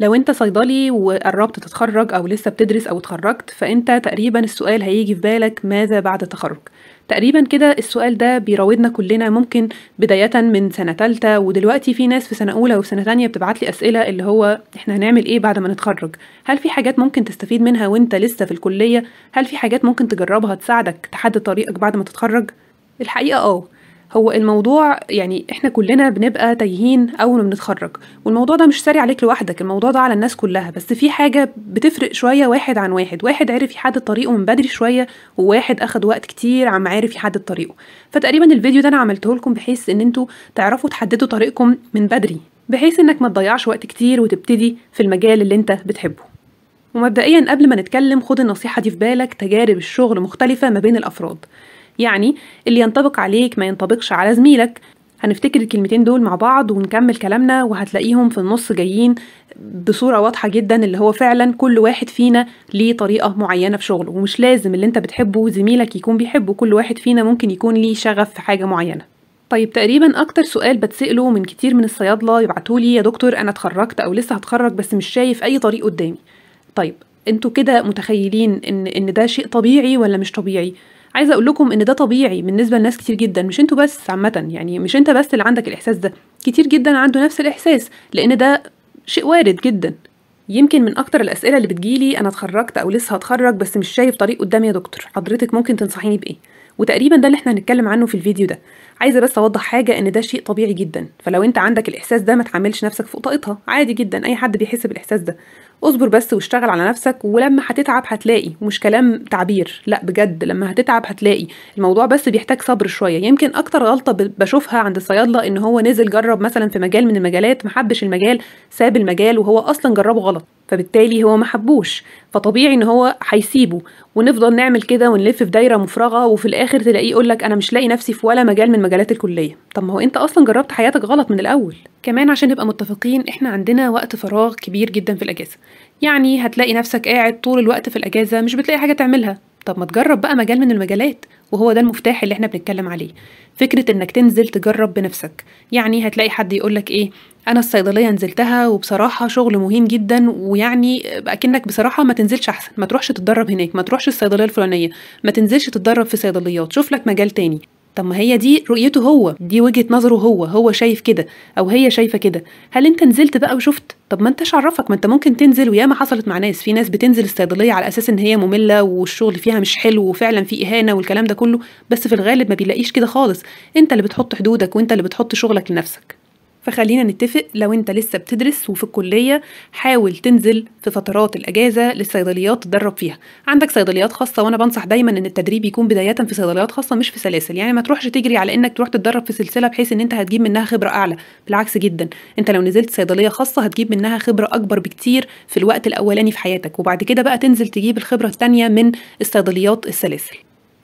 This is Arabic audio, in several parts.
لو انت صيدلي وقربت تتخرج او لسه بتدرس او اتخرجت فانت تقريبا السؤال هيجي في بالك ماذا بعد التخرج تقريبا كده السؤال ده بيراودنا كلنا ممكن بداية من سنة تالتة ودلوقتي في ناس في سنة أولى وفي سنة تانية بتبعت لي أسئلة اللي هو إحنا هنعمل إيه بعد ما نتخرج؟ هل في حاجات ممكن تستفيد منها وإنت لسه في الكلية؟ هل في حاجات ممكن تجربها تساعدك تحدد طريقك بعد ما تتخرج؟ الحقيقة آه هو الموضوع يعني احنا كلنا بنبقى تايهين اول ما بنتخرج والموضوع ده مش ساري عليك لوحدك الموضوع ده على الناس كلها بس في حاجه بتفرق شويه واحد عن واحد واحد عرف يحدد طريقه من بدري شويه وواحد اخد وقت كتير عم عارف يحدد طريقه فتقريبا الفيديو ده انا عملته لكم بحيث ان انتوا تعرفوا تحددوا طريقكم من بدري بحيث انك ما تضيعش وقت كتير وتبتدي في المجال اللي انت بتحبه ومبدئيا قبل ما نتكلم خد النصيحة دي في بالك تجارب الشغل مختلفة ما بين الأفراد يعني اللي ينطبق عليك ما ينطبقش على زميلك هنفتكر الكلمتين دول مع بعض ونكمل كلامنا وهتلاقيهم في النص جايين بصورة واضحة جدا اللي هو فعلا كل واحد فينا ليه طريقة معينة في شغله ومش لازم اللي انت بتحبه زميلك يكون بيحبه كل واحد فينا ممكن يكون ليه شغف في حاجة معينة طيب تقريبا اكتر سؤال بتسأله من كتير من الصيادلة يبعتولي يا دكتور انا اتخرجت او لسه هتخرج بس مش شايف اي طريق قدامي طيب انتوا كده متخيلين ان ان ده شيء طبيعي ولا مش طبيعي عايزه اقول لكم ان ده طبيعي بالنسبه لناس كتير جدا مش انتوا بس عامه يعني مش انت بس اللي عندك الاحساس ده كتير جدا عنده نفس الاحساس لان ده شيء وارد جدا يمكن من اكتر الاسئله اللي بتجيلي انا اتخرجت او لسه هتخرج بس مش شايف طريق قدامي يا دكتور حضرتك ممكن تنصحيني بايه وتقريبا ده اللي احنا هنتكلم عنه في الفيديو ده عايزه بس اوضح حاجه ان ده شيء طبيعي جدا فلو انت عندك الاحساس ده ما تحملش نفسك فوق طاقتها عادي جدا اي حد بيحس بالاحساس ده اصبر بس واشتغل على نفسك ولما هتتعب هتلاقي مش كلام تعبير لا بجد لما هتتعب هتلاقي الموضوع بس بيحتاج صبر شويه يمكن اكتر غلطه بشوفها عند الصيادله ان هو نزل جرب مثلا في مجال من المجالات ما حبش المجال ساب المجال وهو اصلا جربه غلط فبالتالي هو ما حبوش فطبيعي ان هو هيسيبه ونفضل نعمل كده ونلف في دايره مفرغه وفي الاخر تلاقيه يقول لك انا مش لاقي نفسي في ولا مجال من مجالات الكليه طب ما هو انت اصلا جربت حياتك غلط من الاول كمان عشان نبقى متفقين احنا عندنا وقت فراغ كبير جدا في الاجازه يعني هتلاقي نفسك قاعد طول الوقت في الاجازه مش بتلاقي حاجه تعملها طب ما تجرب بقى مجال من المجالات وهو ده المفتاح اللي احنا بنتكلم عليه فكره انك تنزل تجرب بنفسك يعني هتلاقي حد يقولك ايه انا الصيدليه نزلتها وبصراحه شغل مهين جدا ويعني اكنك بصراحه ما تنزلش احسن ما تروحش تتدرب هناك ما تروحش الصيدليه الفلانيه ما تنزلش تتدرب في صيدليات شوف لك مجال تاني طب ما هي دي رؤيته هو دي وجهه نظره هو هو شايف كده او هي شايفه كده هل انت نزلت بقى وشفت طب ما انتش عرفك ما انت ممكن تنزل وياما حصلت مع ناس في ناس بتنزل الصيدليه على اساس ان هي ممله والشغل فيها مش حلو وفعلا في اهانه والكلام ده كله بس في الغالب ما بيلاقيش كده خالص انت اللي بتحط حدودك وانت اللي بتحط شغلك لنفسك فخلينا نتفق لو انت لسه بتدرس وفي الكلية حاول تنزل في فترات الأجازة للصيدليات تدرب فيها عندك صيدليات خاصة وأنا بنصح دايما إن التدريب يكون بداية في صيدليات خاصة مش في سلاسل يعني ما تروحش تجري على إنك تروح تتدرب في سلسلة بحيث إن انت هتجيب منها خبرة أعلى بالعكس جدا انت لو نزلت صيدلية خاصة هتجيب منها خبرة أكبر بكتير في الوقت الأولاني في حياتك وبعد كده بقى تنزل تجيب الخبرة الثانيه من الصيدليات السلاسل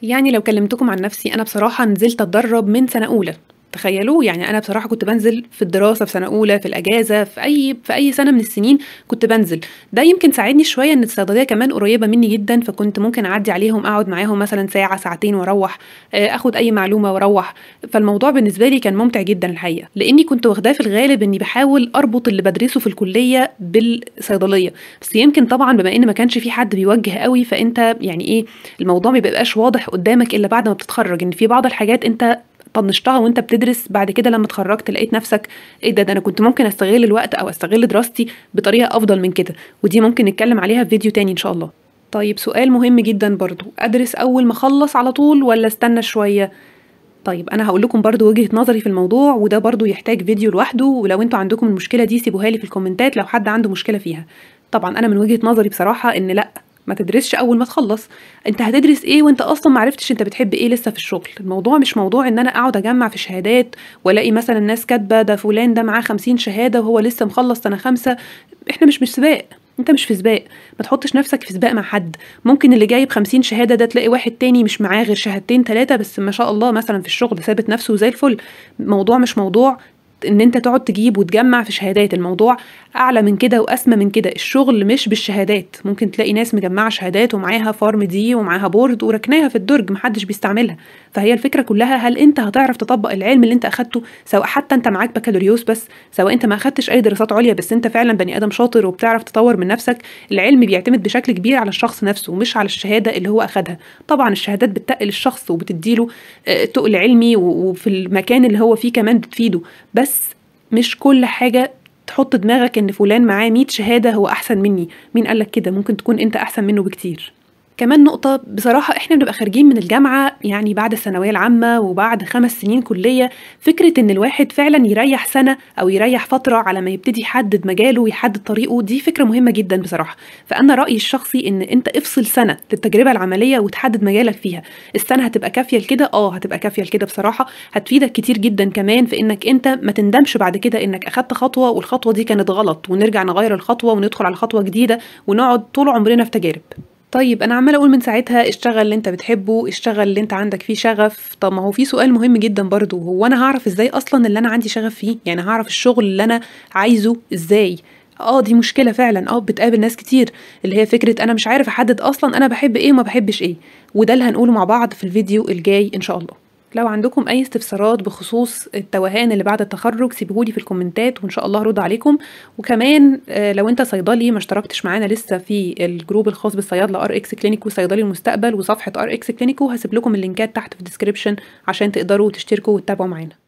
يعني لو كلمتكم عن نفسي انا بصراحه نزلت اتدرب من سنه اولى تخيلوه يعني انا بصراحه كنت بنزل في الدراسه في سنه اولى في الاجازه في اي في اي سنه من السنين كنت بنزل ده يمكن ساعدني شويه ان الصيدليه كمان قريبه مني جدا فكنت ممكن اعدي عليهم اقعد معاهم مثلا ساعه ساعتين واروح آه، اخد اي معلومه واروح فالموضوع بالنسبه لي كان ممتع جدا الحقيقه لاني كنت واخداه في الغالب اني بحاول اربط اللي بدرسه في الكليه بالصيدليه بس يمكن طبعا بما ان ما كانش في حد بيوجه قوي فانت يعني ايه الموضوع ما بيبقاش واضح قدامك الا بعد ما بتتخرج ان في بعض الحاجات انت طنشتها وانت بتدرس بعد كده لما اتخرجت لقيت نفسك ايه ده ده انا كنت ممكن استغل الوقت او استغل دراستي بطريقه افضل من كده ودي ممكن نتكلم عليها في فيديو تاني ان شاء الله طيب سؤال مهم جدا برضو ادرس اول ما اخلص على طول ولا استنى شويه طيب انا هقول لكم برضو وجهه نظري في الموضوع وده برضو يحتاج فيديو لوحده ولو انتوا عندكم المشكله دي سيبوها لي في الكومنتات لو حد عنده مشكله فيها طبعا انا من وجهه نظري بصراحه ان لا ما تدرسش اول ما تخلص انت هتدرس ايه وانت اصلا ما عرفتش انت بتحب ايه لسه في الشغل الموضوع مش موضوع ان انا اقعد اجمع في شهادات والاقي مثلا ناس كاتبه ده فلان ده معاه خمسين شهاده وهو لسه مخلص سنه خمسه احنا مش مش سباق انت مش في سباق ما تحطش نفسك في سباق مع حد ممكن اللي جايب خمسين شهاده ده تلاقي واحد تاني مش معاه غير شهادتين ثلاثه بس ما شاء الله مثلا في الشغل ثابت نفسه زي الفل موضوع مش موضوع ان انت تقعد تجيب وتجمع في شهادات الموضوع اعلى من كده واسمى من كده الشغل مش بالشهادات ممكن تلاقي ناس مجمعه شهادات ومعاها فارم دي ومعاها بورد وركناها في الدرج محدش بيستعملها فهي الفكره كلها هل انت هتعرف تطبق العلم اللي انت اخدته سواء حتى انت معاك بكالوريوس بس سواء انت ما اخدتش اي دراسات عليا بس انت فعلا بني ادم شاطر وبتعرف تطور من نفسك العلم بيعتمد بشكل كبير على الشخص نفسه مش على الشهاده اللي هو اخدها طبعا الشهادات بتقل الشخص وبتديله آه، تقل علمي وفي المكان اللي هو فيه كمان بتفيده بس بس مش كل حاجه تحط دماغك ان فلان معاه 100 شهاده هو احسن مني مين قالك كده ممكن تكون انت احسن منه بكتير كمان نقطة بصراحة إحنا بنبقى خارجين من الجامعة يعني بعد الثانوية العامة وبعد خمس سنين كلية فكرة إن الواحد فعلا يريح سنة أو يريح فترة على ما يبتدي يحدد مجاله ويحدد طريقه دي فكرة مهمة جدا بصراحة فأنا رأيي الشخصي إن أنت افصل سنة للتجربة العملية وتحدد مجالك فيها السنة هتبقى كافية لكده آه هتبقى كافية لكده بصراحة هتفيدك كتير جدا كمان في إنك أنت ما تندمش بعد كده إنك أخدت خطوة والخطوة دي كانت غلط ونرجع نغير الخطوة وندخل على خطوة جديدة ونقعد طول عمرنا في تجارب طيب انا عماله اقول من ساعتها اشتغل اللي انت بتحبه اشتغل اللي انت عندك فيه شغف طب ما هو في سؤال مهم جدا برضو هو انا هعرف ازاي اصلا اللي انا عندي شغف فيه يعني هعرف الشغل اللي انا عايزه ازاي اه دي مشكلة فعلا اه بتقابل ناس كتير اللي هي فكرة انا مش عارف احدد اصلا انا بحب ايه وما بحبش ايه وده اللي هنقوله مع بعض في الفيديو الجاي ان شاء الله لو عندكم اي استفسارات بخصوص التوهان اللي بعد التخرج سيبهولي في الكومنتات وان شاء الله هرد عليكم وكمان آه، لو انت صيدلي ما اشتركتش معانا لسه في الجروب الخاص بالصيادله ار اكس كلينيكو صيدلي المستقبل وصفحه ار اكس كلينيكو هسيب لكم اللينكات تحت في الديسكربشن عشان تقدروا تشتركوا وتتابعوا معانا